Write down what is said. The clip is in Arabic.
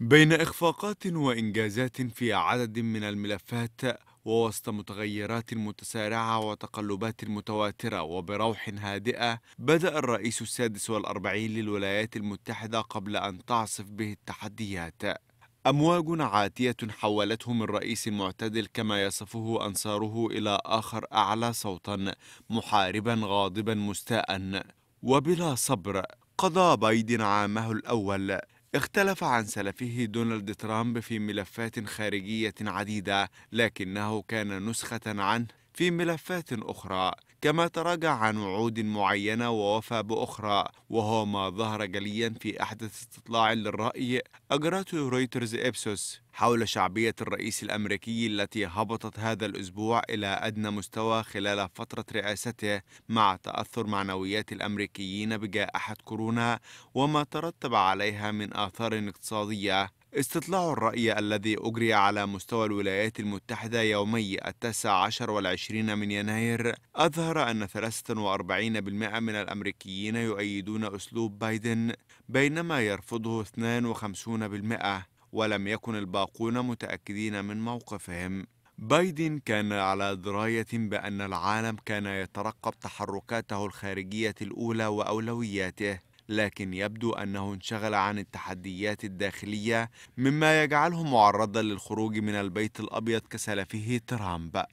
بين إخفاقات وإنجازات في عدد من الملفات ووسط متغيرات متسارعة وتقلبات متواترة وبروح هادئة بدأ الرئيس السادس والأربعين للولايات المتحدة قبل أن تعصف به التحديات أمواج عاتية حولته من رئيس معتدل كما يصفه أنصاره إلى آخر أعلى صوتا محاربا غاضبا مستاء وبلا صبر قضى بايدن عامه الأول اختلف عن سلفه دونالد ترامب في ملفات خارجية عديدة لكنه كان نسخة عنه في ملفات أخرى كما تراجع عن وعود معينة ووفى بأخرى وهو ما ظهر جليا في أحدث استطلاع للرأي أجرته رويترز إبسوس حول شعبية الرئيس الأمريكي التي هبطت هذا الأسبوع إلى أدنى مستوى خلال فترة رئاسته مع تأثر معنويات الأمريكيين بجائحة كورونا وما ترتب عليها من آثار اقتصادية استطلاع الرأي الذي أجري على مستوى الولايات المتحدة يومي التاسع عشر والعشرين من يناير أظهر أن 43% من الأمريكيين يؤيدون أسلوب بايدن بينما يرفضه 52% ولم يكن الباقون متأكدين من موقفهم بايدن كان على دراية بأن العالم كان يترقب تحركاته الخارجية الأولى وأولوياته لكن يبدو أنه انشغل عن التحديات الداخلية مما يجعله معرضا للخروج من البيت الأبيض كسلفه ترامب